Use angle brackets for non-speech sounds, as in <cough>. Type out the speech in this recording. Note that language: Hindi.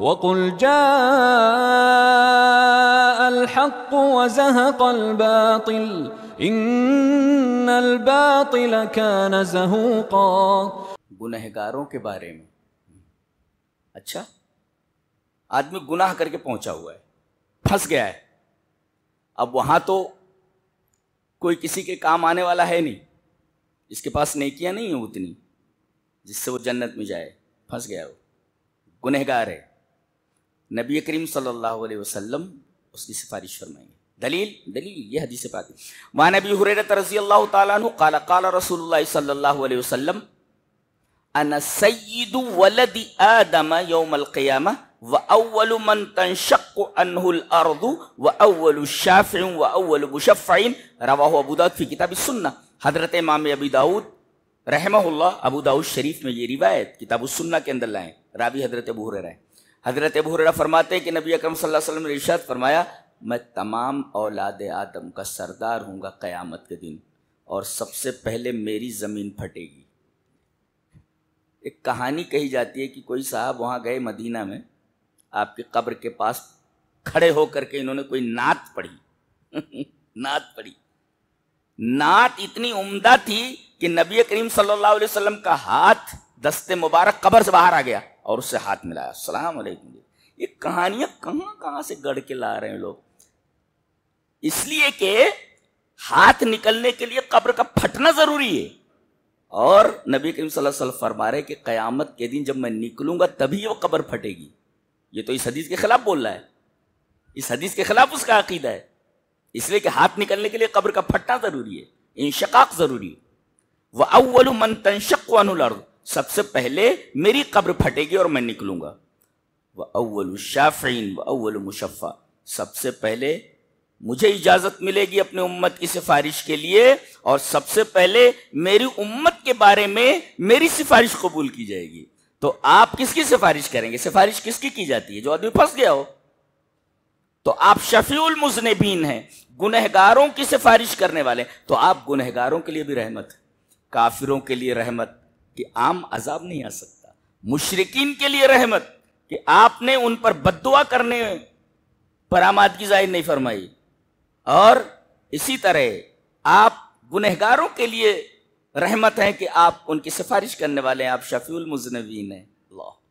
وقل جاء الحق وزهق الباطل ان الباطل كان زهوقا गुनहगारों के बारे में अच्छा आदमी गुनाह करके पहुंचा हुआ है फंस गया है अब वहां तो कोई किसी के काम आने वाला है नहीं इसके पास नेकियां नहीं है उतनी जिससे वो जन्नत में जाए फंस गया वो गुनहगार है नबी करीम सल्लल्लाहु अलैहि वसल्लम उसकी सिफारिश फरमाएंगे दलील दलील ये हदीस पाक वहाँ नबी हुरर रजी अल्लाह तला काला रसूल सल्लल्लाहु अलैहि वसल्लम अन سيد ولد आदम يوم क़यामा व من تنشق عنه अनहुल अर्द व अव्वल शाफ़िन رواه अव्वल داود في كتاب दाऊद حضرت किताब सुन्ना हज़रत رحمه الله दाऊद داود अबू दाऊद शरीफ में ये रिवायत किताब सुन्ना के अंदर लाए रावी हज़रत हजरत अबूरा फरमाते कि नबी अकरम सल्लल्लाहु अलैहि वसल्लम ने इरशाद फरमाया मैं तमाम औलाद आदम का सरदार हूँगा क़यामत के दिन और सबसे पहले मेरी ज़मीन फटेगी एक कहानी कही जाती है कि कोई साहब वहां गए मदीना में आपकी कब्र के पास खड़े होकर के इन्होंने कोई नात पढ़ी <laughs> नात पढ़ी नात इतनी उम्दा थी कि नबी करीम सल्लल्लाहु अलैहि वसल्लम का हाथ दस्ते मुबारक कब्र से बाहर आ गया और उससे हाथ मिलाया सलाम अलैकुम ये कहानियां कहां कहां से गढ़ के ला रहे हैं लोग इसलिए कि हाथ निकलने के लिए कब्र का फटना जरूरी है और नबी करीम सल्लल्लाहु अलैहि वसल्लम फरमा रहे कि क़यामत के दिन जब मैं निकलूंगा तभी वो कब्र फटेगी ये तो इस हदीस के खिलाफ बोल रहा है इस हदीस के खिलाफ उसका अकीदा है इसलिए कि हाथ निकलने के लिए कब्र का फटना जरूरी है इंशकाक जरूरी है वह अव्वल मन तनशक अनुलर्द सबसे पहले मेरी कब्र फटेगी और मैं निकलूंगा व अव्वल शाफ़ीन व अव्वल मुशफ़ा सबसे पहले मुझे इजाज़त मिलेगी अपने उम्मत की सिफारिश के लिए और सबसे पहले मेरी उम्मत के बारे में मेरी सिफारिश कबूल की जाएगी तो आप किसकी सिफारिश करेंगे सिफारिश किसकी की जाती है जो आदमी फंस गया हो तो आप शफीउल मुजनबीन हैं गुनहगारों की सिफारिश करने वाले तो आप गुनहगारों के लिए भी रहमत काफिरों के लिए रहमत कि आम अजाब नहीं आ सकता मुशरकिन के लिए रहमत कि आपने उन पर बदुआ करने पर आमादगी जाहिर नहीं फरमाई और इसी तरह आप गुनहगारों के लिए रहमत है कि आप उनकी सिफारिश करने वाले हैं आप शफी मुजनवीन हैं